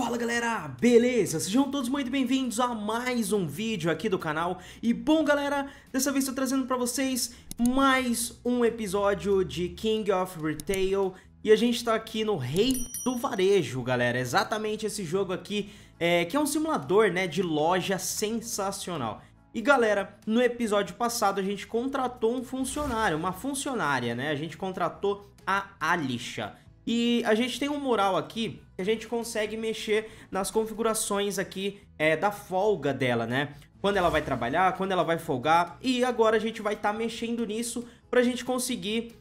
Fala galera, beleza? Sejam todos muito bem-vindos a mais um vídeo aqui do canal E bom galera, dessa vez estou trazendo para vocês mais um episódio de King of Retail E a gente está aqui no Rei do Varejo galera, exatamente esse jogo aqui é, Que é um simulador né, de loja sensacional e galera, no episódio passado a gente contratou um funcionário, uma funcionária, né? A gente contratou a Alisha. E a gente tem um mural aqui que a gente consegue mexer nas configurações aqui é, da folga dela, né? Quando ela vai trabalhar, quando ela vai folgar. E agora a gente vai estar tá mexendo nisso para a gente conseguir...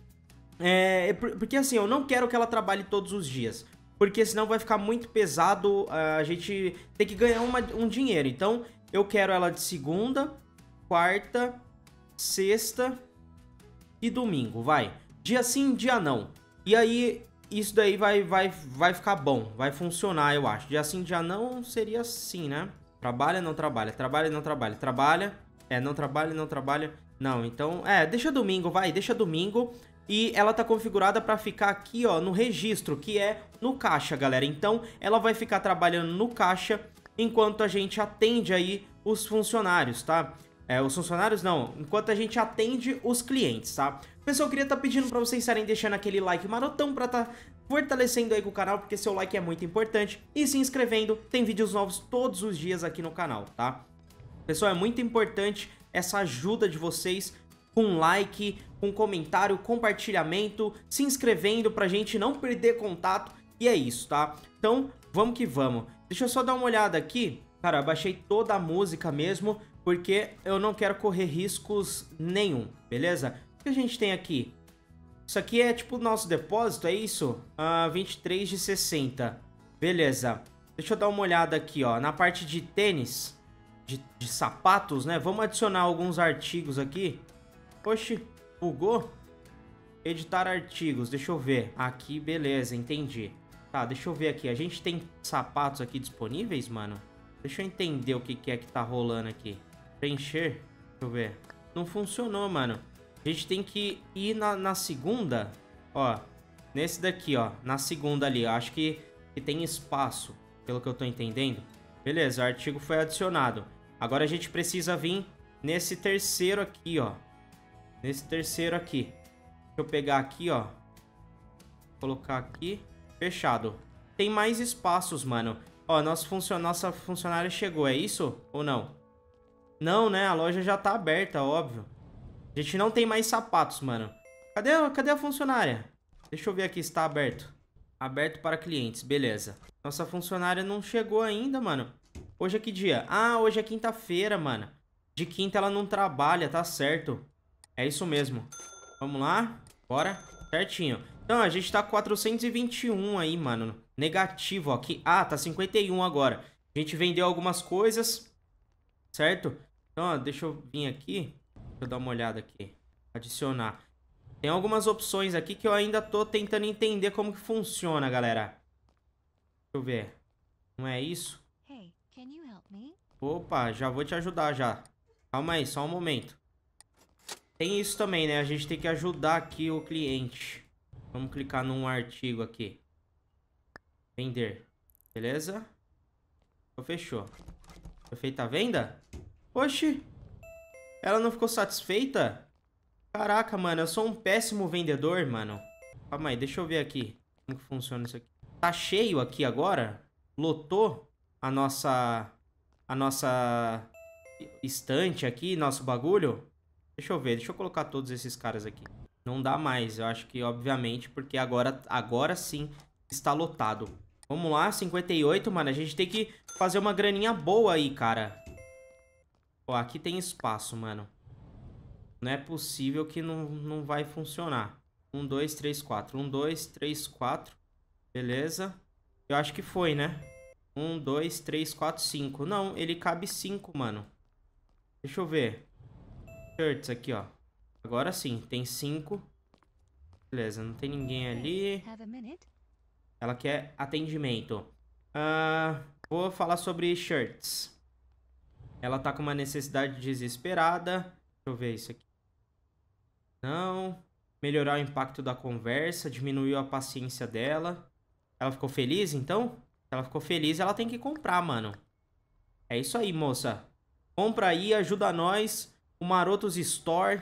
É, é porque assim, eu não quero que ela trabalhe todos os dias porque senão vai ficar muito pesado é, a gente tem que ganhar uma, um dinheiro. Então, eu quero ela de segunda, quarta, sexta e domingo, vai. Dia sim, dia não. E aí, isso daí vai, vai, vai ficar bom, vai funcionar, eu acho. Já assim, já não seria assim, né? Trabalha, não trabalha, trabalha, não trabalha, trabalha. É, não trabalha, não trabalha. Não, então, é, deixa domingo, vai, deixa domingo. E ela tá configurada para ficar aqui, ó, no registro, que é no caixa, galera. Então, ela vai ficar trabalhando no caixa enquanto a gente atende aí os funcionários, tá? É, os funcionários não, enquanto a gente atende os clientes, tá? Pessoal, eu queria estar tá pedindo para vocês estarem deixando aquele like marotão para estar tá fortalecendo aí com o canal, porque seu like é muito importante. E se inscrevendo, tem vídeos novos todos os dias aqui no canal, tá? Pessoal, é muito importante essa ajuda de vocês com like, com comentário, compartilhamento, se inscrevendo para a gente não perder contato. E é isso, tá? Então, vamos que vamos. Deixa eu só dar uma olhada aqui. Cara, eu baixei toda a música mesmo, porque eu não quero correr riscos nenhum, beleza? O que a gente tem aqui? Isso aqui é tipo o nosso depósito, é isso? Uh, ah, 23 de 60, beleza. Deixa eu dar uma olhada aqui, ó, na parte de tênis, de, de sapatos, né? Vamos adicionar alguns artigos aqui. Oxi, bugou? Editar artigos, deixa eu ver. Aqui, beleza, entendi. Tá, deixa eu ver aqui. A gente tem sapatos aqui disponíveis, mano? Deixa eu entender o que, que é que tá rolando aqui. Preencher. Deixa eu ver. Não funcionou, mano. A gente tem que ir na, na segunda. Ó. Nesse daqui, ó. Na segunda ali. acho que, que tem espaço. Pelo que eu tô entendendo. Beleza, o artigo foi adicionado. Agora a gente precisa vir nesse terceiro aqui, ó. Nesse terceiro aqui. Deixa eu pegar aqui, ó. Colocar aqui. Fechado. Tem mais espaços, mano. Ó, nosso nossa funcionária chegou, é isso ou não? Não, né? A loja já tá aberta, óbvio. A gente não tem mais sapatos, mano. Cadê, cadê a funcionária? Deixa eu ver aqui se tá aberto. Aberto para clientes, beleza. Nossa funcionária não chegou ainda, mano. Hoje é que dia? Ah, hoje é quinta-feira, mano. De quinta ela não trabalha, tá certo. É isso mesmo. Vamos lá. Bora. Certinho. Então, a gente tá 421 aí, mano. Negativo, ó. Aqui. Ah, tá 51 agora. A gente vendeu algumas coisas, certo? Então, ó, deixa eu vir aqui. Deixa eu dar uma olhada aqui. Adicionar. Tem algumas opções aqui que eu ainda tô tentando entender como que funciona, galera. Deixa eu ver. Não é isso? Opa, já vou te ajudar já. Calma aí, só um momento. Tem isso também, né? A gente tem que ajudar aqui o cliente. Vamos clicar num artigo aqui. Vender. Beleza? Então, fechou. Foi feita a venda? Oxi. Ela não ficou satisfeita? Caraca, mano, eu sou um péssimo vendedor, mano. Calma aí, deixa eu ver aqui como que funciona isso aqui. Tá cheio aqui agora? Lotou a nossa... A nossa... Estante aqui, nosso bagulho? Deixa eu ver, deixa eu colocar todos esses caras aqui. Não dá mais, eu acho que, obviamente, porque agora, agora sim está lotado. Vamos lá, 58, mano, a gente tem que fazer uma graninha boa aí, cara. Ó, aqui tem espaço, mano. Não é possível que não, não vai funcionar. 1, 2, 3, 4. 1, 2, 3, 4. Beleza. Eu acho que foi, né? 1, 2, 3, 4, 5. Não, ele cabe 5, mano. Deixa eu ver. Shirts aqui, ó. Agora sim, tem 5. Beleza, não tem ninguém ali. Ela quer atendimento. Uh, vou falar sobre shirts. Ela tá com uma necessidade desesperada. Deixa eu ver isso aqui. Não. Melhorar o impacto da conversa, diminuiu a paciência dela. Ela ficou feliz, então? Se ela ficou feliz, ela tem que comprar, mano. É isso aí, moça. Compra aí, ajuda nós. O Marotos Store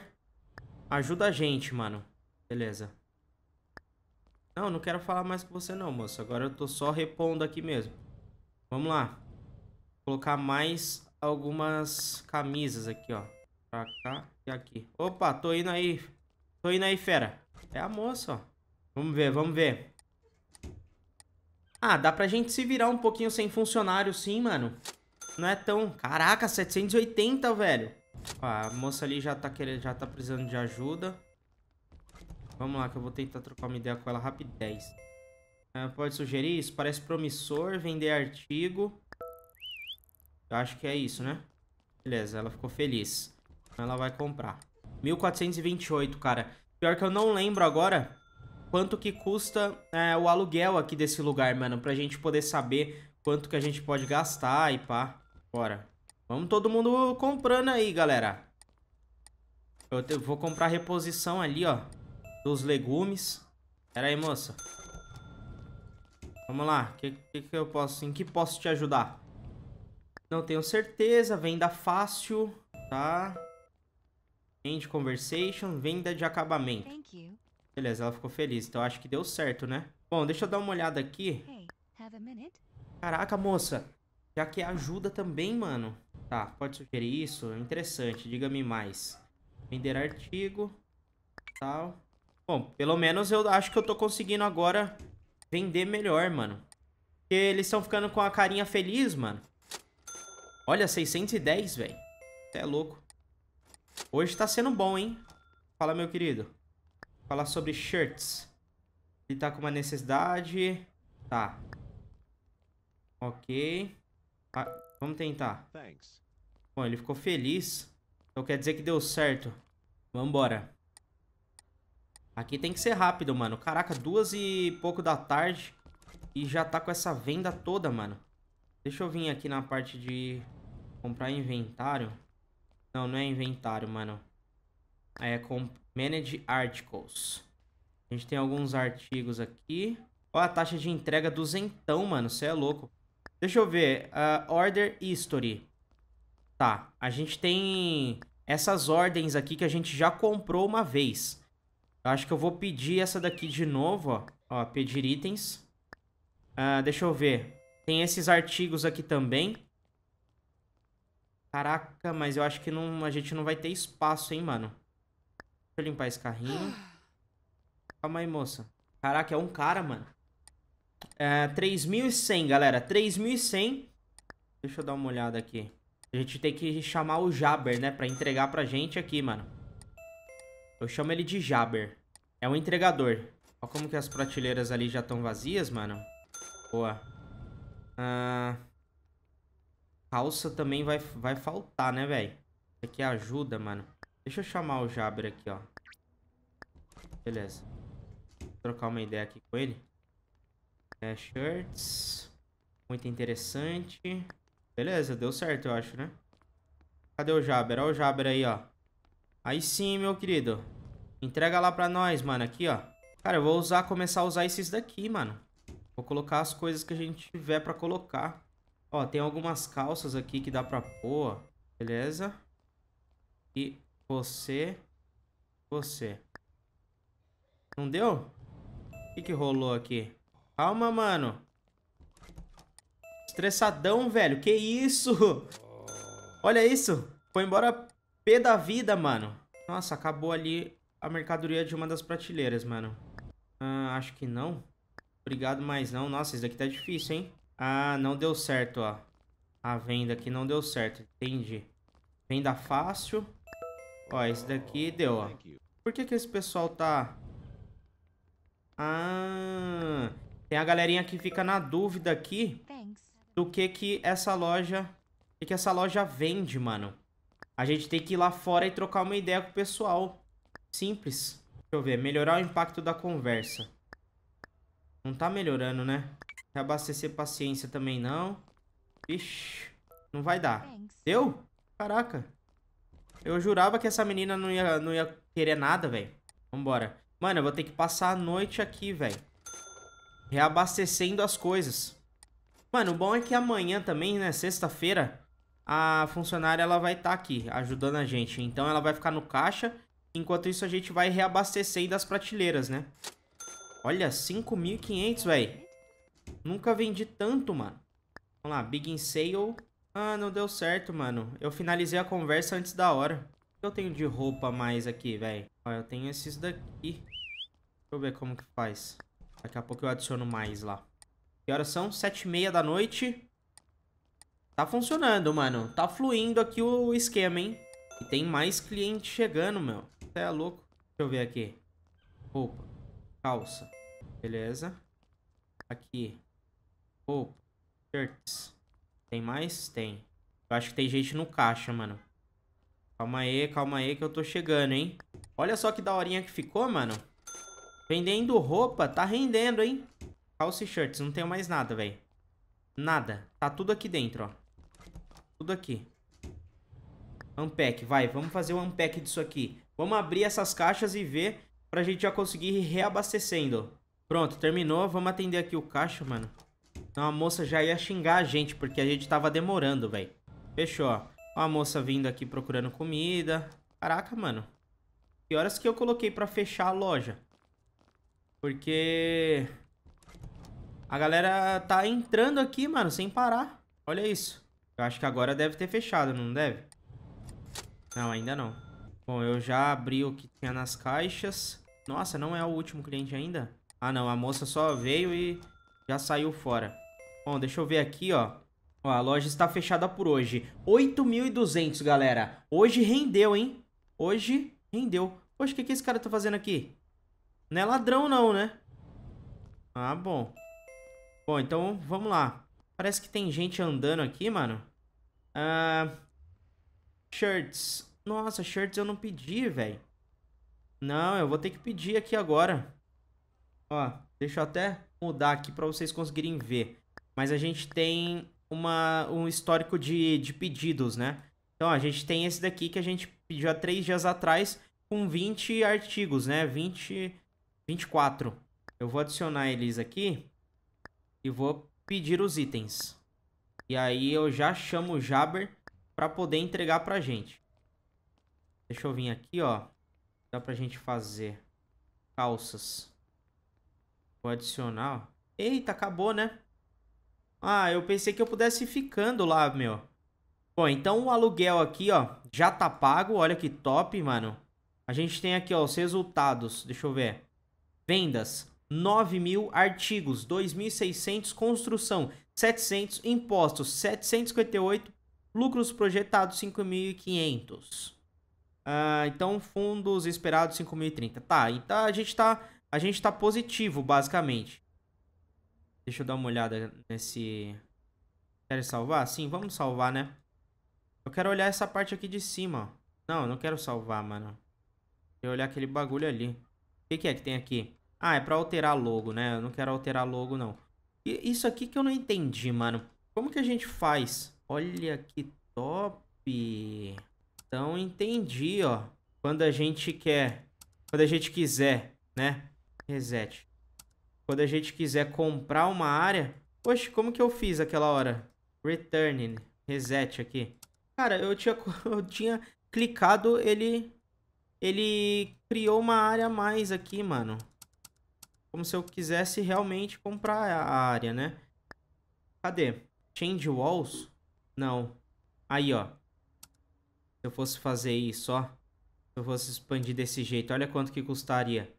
ajuda a gente, mano. Beleza. Não, não quero falar mais com você não, moça. Agora eu tô só repondo aqui mesmo. Vamos lá. Vou colocar mais algumas camisas aqui, ó. Pra cá e aqui. Opa, tô indo aí. Tô indo aí, fera. É a moça, ó. Vamos ver, vamos ver. Ah, dá pra gente se virar um pouquinho sem funcionário sim, mano. Não é tão... Caraca, 780, velho. Ó, a moça ali já tá, querendo, já tá precisando de ajuda. Vamos lá, que eu vou tentar trocar uma ideia com ela rapidez. É, pode sugerir isso? Parece promissor, vender artigo. Eu acho que é isso, né? Beleza, ela ficou feliz. Então ela vai comprar. 1428, cara. Pior que eu não lembro agora quanto que custa é, o aluguel aqui desse lugar, mano. Pra gente poder saber quanto que a gente pode gastar e pá. Bora. Vamos todo mundo comprando aí, galera. Eu te, vou comprar reposição ali, ó. Dos legumes. Pera aí, moça. Vamos lá. Que, que, que eu posso, em que posso te ajudar? Não tenho certeza. Venda fácil, tá? End conversation, venda de acabamento. Beleza, ela ficou feliz. Então acho que deu certo, né? Bom, deixa eu dar uma olhada aqui. Caraca, moça. Já que é ajuda também, mano. Tá, pode sugerir isso? Interessante, diga-me mais. Vender artigo. Tal. Bom, pelo menos eu acho que eu tô conseguindo agora vender melhor, mano. Porque eles estão ficando com a carinha feliz, mano. Olha, 610, velho. Você é louco. Hoje tá sendo bom, hein? Fala, meu querido. Falar sobre shirts. Ele tá com uma necessidade. Tá. Ok. Ah, vamos tentar. Bom, ele ficou feliz. Então quer dizer que deu certo. Vambora. Aqui tem que ser rápido, mano. Caraca, duas e pouco da tarde. E já tá com essa venda toda, mano. Deixa eu vir aqui na parte de Comprar inventário? Não, não é inventário, mano. É com Manage Articles. A gente tem alguns artigos aqui. Ó a taxa de entrega duzentão, mano. Você é louco. Deixa eu ver. Uh, order History. Tá. A gente tem essas ordens aqui que a gente já comprou uma vez. Eu acho que eu vou pedir essa daqui de novo, ó. Ó, pedir itens. Uh, deixa eu ver. Tem esses artigos aqui também. Caraca, mas eu acho que não, a gente não vai ter espaço, hein, mano. Deixa eu limpar esse carrinho. Calma aí, moça. Caraca, é um cara, mano. É, 3.100, galera. 3.100. Deixa eu dar uma olhada aqui. A gente tem que chamar o Jaber, né? Pra entregar pra gente aqui, mano. Eu chamo ele de Jaber. É um entregador. Olha como que as prateleiras ali já estão vazias, mano. Boa. Ah... Uh... Calça também vai, vai faltar, né, velho? Isso aqui ajuda, mano. Deixa eu chamar o Jabber aqui, ó. Beleza. Vou trocar uma ideia aqui com ele. É, shirts. Muito interessante. Beleza, deu certo, eu acho, né? Cadê o Jabber? Olha o Jabber aí, ó. Aí sim, meu querido. Entrega lá pra nós, mano, aqui, ó. Cara, eu vou usar, começar a usar esses daqui, mano. Vou colocar as coisas que a gente tiver pra colocar. Ó, tem algumas calças aqui que dá pra pôr, beleza? E você, você. Não deu? O que, que rolou aqui? Calma, mano. Estressadão, velho. Que isso? Olha isso. Foi embora P da vida, mano. Nossa, acabou ali a mercadoria de uma das prateleiras, mano. Ah, acho que não. Obrigado, mas não. Nossa, isso daqui tá difícil, hein? Ah, não deu certo, ó. A venda aqui não deu certo, entendi. Venda fácil. Ó, esse daqui deu, ó. Por que que esse pessoal tá... Ah, tem a galerinha que fica na dúvida aqui do que que essa loja... O que, que essa loja vende, mano. A gente tem que ir lá fora e trocar uma ideia com o pessoal. Simples. Deixa eu ver. Melhorar o impacto da conversa. Não tá melhorando, né? Reabastecer paciência também não. Ixi, não vai dar. Deu? Caraca. Eu jurava que essa menina não ia, não ia querer nada, velho. Vambora. Mano, eu vou ter que passar a noite aqui, velho. Reabastecendo as coisas. Mano, o bom é que amanhã também, né, sexta-feira, a funcionária ela vai estar tá aqui ajudando a gente. Então ela vai ficar no caixa, enquanto isso a gente vai reabastecendo as prateleiras, né? Olha, 5.500, velho. Nunca vendi tanto, mano. Vamos lá, Big in Sale. Ah, não deu certo, mano. Eu finalizei a conversa antes da hora. O que eu tenho de roupa mais aqui, velho? Ó, eu tenho esses daqui. Deixa eu ver como que faz. Daqui a pouco eu adiciono mais lá. Que horas são? Sete e meia da noite. Tá funcionando, mano. Tá fluindo aqui o esquema, hein? E tem mais cliente chegando, meu. Você é louco. Deixa eu ver aqui. Roupa. Calça. Beleza. Aqui. Roupa. Shirts. Tem mais? Tem. Eu acho que tem gente no caixa, mano. Calma aí, calma aí que eu tô chegando, hein? Olha só que daorinha que ficou, mano. Vendendo roupa, tá rendendo, hein? Calça e shirts, não tenho mais nada, velho. Nada. Tá tudo aqui dentro, ó. Tudo aqui. Unpack, vai. Vamos fazer o um unpack disso aqui. Vamos abrir essas caixas e ver pra gente já conseguir reabastecendo. Pronto, terminou. Vamos atender aqui o caixa, mano. Então a moça já ia xingar a gente, porque a gente tava demorando, velho. Fechou, ó. Uma moça vindo aqui procurando comida. Caraca, mano. Que horas que eu coloquei pra fechar a loja? Porque... A galera tá entrando aqui, mano, sem parar. Olha isso. Eu acho que agora deve ter fechado, não deve? Não, ainda não. Bom, eu já abri o que tinha nas caixas. Nossa, não é o último cliente ainda? Ah, não. A moça só veio e já saiu fora. Bom, deixa eu ver aqui, ó. ó a loja está fechada por hoje. 8.200, galera. Hoje rendeu, hein? Hoje rendeu. Poxa, o que, que esse cara tá fazendo aqui? Não é ladrão não, né? Ah, bom. Bom, então vamos lá. Parece que tem gente andando aqui, mano. Ah, shirts. Nossa, shirts eu não pedi, velho. Não, eu vou ter que pedir aqui agora. Ó, deixa eu até mudar aqui pra vocês conseguirem ver mas a gente tem uma, um histórico de, de pedidos, né? Então a gente tem esse daqui que a gente pediu há três dias atrás com 20 artigos, né? 20, 24. Eu vou adicionar eles aqui e vou pedir os itens. E aí eu já chamo o Jabber para poder entregar pra gente. Deixa eu vir aqui, ó. Dá pra gente fazer calças. Vou adicionar, ó. Eita, acabou, né? Ah, eu pensei que eu pudesse ir ficando lá, meu. Bom, então o aluguel aqui, ó, já tá pago. Olha que top, mano. A gente tem aqui, ó, os resultados. Deixa eu ver. Vendas, 9 mil artigos, 2.600 construção, 700 impostos, 758 lucros projetados, 5.500. Ah, então fundos esperados, 5.030. Tá, então a gente tá, a gente tá positivo, basicamente. Deixa eu dar uma olhada nesse... Quero salvar? Sim, vamos salvar, né? Eu quero olhar essa parte aqui de cima, ó. Não, eu não quero salvar, mano. Quero olhar aquele bagulho ali. O que, que, é que tem aqui? Ah, é pra alterar logo, né? Eu não quero alterar logo, não. E isso aqui que eu não entendi, mano. Como que a gente faz? Olha que top. Então, entendi, ó. Quando a gente quer... Quando a gente quiser, né? Reset quando a gente quiser comprar uma área... Poxa, como que eu fiz aquela hora? Returning, reset aqui. Cara, eu tinha, eu tinha clicado, ele, ele criou uma área a mais aqui, mano. Como se eu quisesse realmente comprar a área, né? Cadê? Change walls? Não. Aí, ó. Se eu fosse fazer isso, ó. Se eu fosse expandir desse jeito, olha quanto que custaria.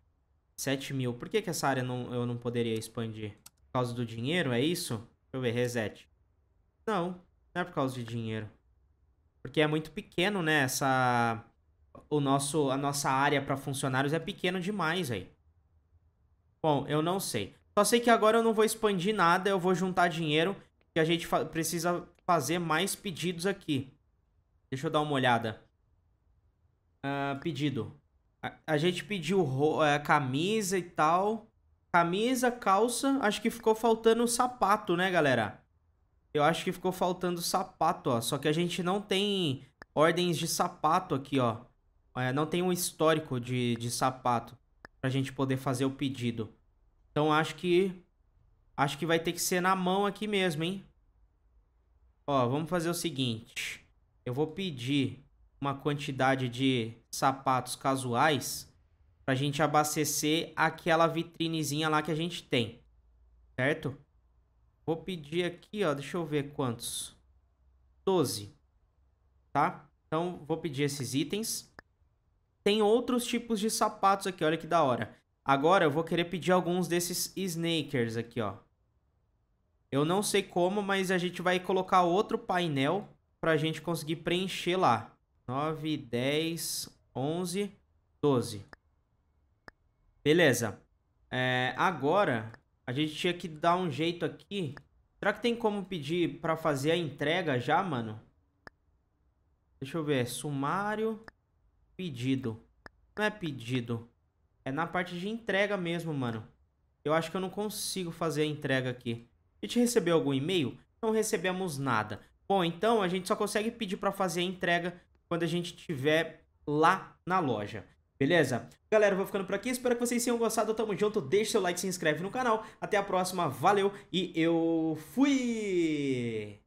7 mil. Por que, que essa área não, eu não poderia expandir? Por causa do dinheiro, é isso? Deixa eu ver, reset. Não, não é por causa de dinheiro. Porque é muito pequeno, né? Essa... O nosso, a nossa área para funcionários é pequena demais aí. Bom, eu não sei. Só sei que agora eu não vou expandir nada, eu vou juntar dinheiro. Que a gente fa precisa fazer mais pedidos aqui. Deixa eu dar uma olhada. Uh, pedido. A, a gente pediu é, camisa e tal. Camisa, calça. Acho que ficou faltando sapato, né, galera? Eu acho que ficou faltando sapato, ó. Só que a gente não tem ordens de sapato aqui, ó. É, não tem um histórico de, de sapato pra gente poder fazer o pedido. Então acho que. Acho que vai ter que ser na mão aqui mesmo, hein? Ó, vamos fazer o seguinte. Eu vou pedir uma quantidade de sapatos casuais para a gente abastecer aquela vitrinezinha lá que a gente tem, certo? Vou pedir aqui, ó, deixa eu ver quantos. 12, tá? Então vou pedir esses itens. Tem outros tipos de sapatos aqui, olha que da hora. Agora eu vou querer pedir alguns desses snakers aqui, ó. Eu não sei como, mas a gente vai colocar outro painel para a gente conseguir preencher lá. 9, 10, 11, 12. Beleza. É, agora, a gente tinha que dar um jeito aqui. Será que tem como pedir para fazer a entrega já, mano? Deixa eu ver. Sumário, pedido. Não é pedido. É na parte de entrega mesmo, mano. Eu acho que eu não consigo fazer a entrega aqui. A gente recebeu algum e-mail? Não recebemos nada. Bom, então a gente só consegue pedir para fazer a entrega quando a gente tiver lá na loja. Beleza? Galera, vou ficando por aqui. Espero que vocês tenham gostado. Tamo junto. Deixe seu like, se inscreve no canal. Até a próxima. Valeu e eu fui!